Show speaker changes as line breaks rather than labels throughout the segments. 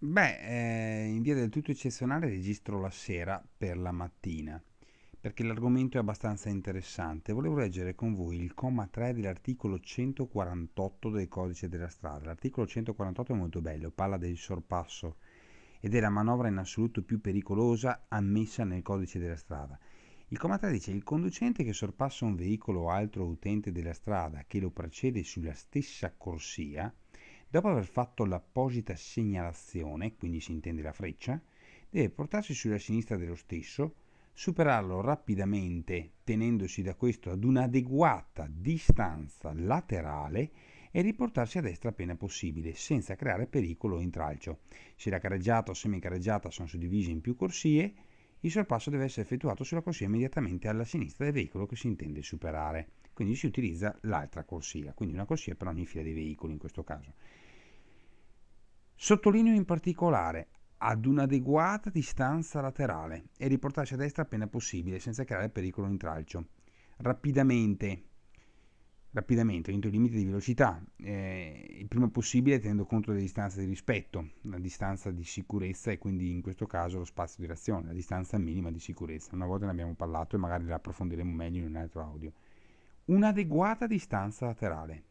Beh, eh, in via del tutto eccezionale registro la sera per la mattina, perché l'argomento è abbastanza interessante. Volevo leggere con voi il comma 3 dell'articolo 148 del codice della strada. L'articolo 148 è molto bello, parla del sorpasso ed è la manovra in assoluto più pericolosa ammessa nel codice della strada. Il comma 3 dice il conducente che sorpassa un veicolo o altro utente della strada che lo precede sulla stessa corsia, Dopo aver fatto l'apposita segnalazione, quindi si intende la freccia, deve portarsi sulla sinistra dello stesso, superarlo rapidamente tenendosi da questo ad un'adeguata distanza laterale e riportarsi a destra appena possibile, senza creare pericolo o intralcio. Se la carreggiata o semicarreggiata sono suddivise in più corsie, il sorpasso deve essere effettuato sulla corsia immediatamente alla sinistra del veicolo che si intende superare. Quindi si utilizza l'altra corsia, quindi una corsia per ogni fila dei veicoli in questo caso. Sottolineo in particolare ad un'adeguata distanza laterale e riportarsi a destra appena possibile senza creare pericolo in tralcio. Rapidamente, rapidamente entro i limiti di velocità, eh, il prima possibile tenendo conto delle distanze di rispetto, la distanza di sicurezza e quindi in questo caso lo spazio di reazione, la distanza minima di sicurezza. Una volta ne abbiamo parlato e magari la approfondiremo meglio in un altro audio. Un'adeguata distanza laterale.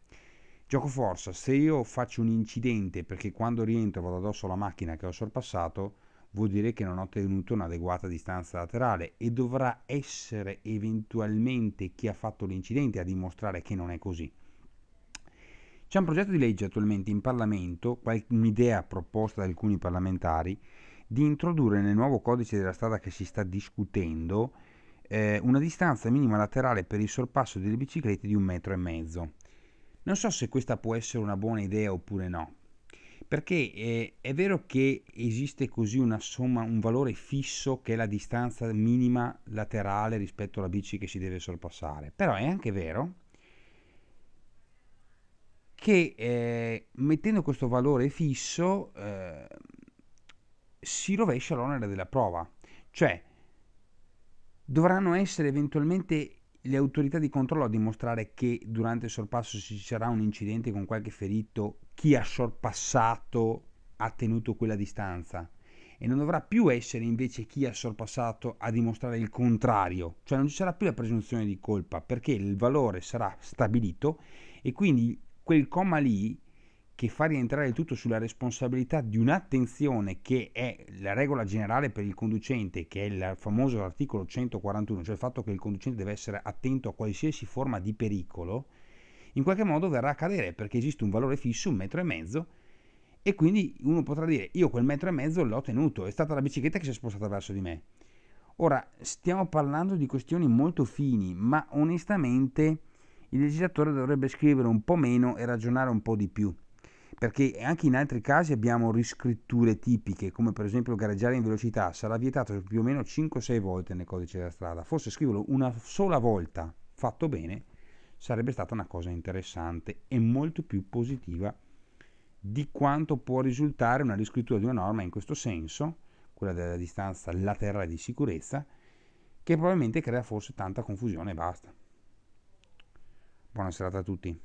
Gioco forza, se io faccio un incidente perché quando rientro vado addosso alla macchina che ho sorpassato, vuol dire che non ho tenuto un'adeguata distanza laterale e dovrà essere eventualmente chi ha fatto l'incidente a dimostrare che non è così. C'è un progetto di legge attualmente in Parlamento, un'idea proposta da alcuni parlamentari, di introdurre nel nuovo codice della strada che si sta discutendo eh, una distanza minima laterale per il sorpasso delle biciclette di un metro e mezzo. Non so se questa può essere una buona idea oppure no, perché è, eh, è vero che esiste così una somma, un valore fisso che è la distanza minima laterale rispetto alla bici che si deve sorpassare, però è anche vero che eh, mettendo questo valore fisso eh, si rovescia l'onere della prova, cioè dovranno essere eventualmente le autorità di controllo a dimostrare che durante il sorpasso ci sarà un incidente con qualche ferito, chi ha sorpassato ha tenuto quella distanza e non dovrà più essere invece chi ha sorpassato a dimostrare il contrario, cioè non ci sarà più la presunzione di colpa perché il valore sarà stabilito e quindi quel comma lì che fa rientrare il tutto sulla responsabilità di un'attenzione che è la regola generale per il conducente, che è il famoso articolo 141, cioè il fatto che il conducente deve essere attento a qualsiasi forma di pericolo, in qualche modo verrà a cadere perché esiste un valore fisso, un metro e mezzo, e quindi uno potrà dire io quel metro e mezzo l'ho tenuto, è stata la bicicletta che si è spostata verso di me. Ora, stiamo parlando di questioni molto fini, ma onestamente il legislatore dovrebbe scrivere un po' meno e ragionare un po' di più perché anche in altri casi abbiamo riscritture tipiche, come per esempio gareggiare in velocità, sarà vietato più o meno 5-6 volte nel codice della strada. Forse scriverlo una sola volta fatto bene sarebbe stata una cosa interessante e molto più positiva di quanto può risultare una riscrittura di una norma in questo senso, quella della distanza laterale di sicurezza, che probabilmente crea forse tanta confusione e basta. Buona serata a tutti.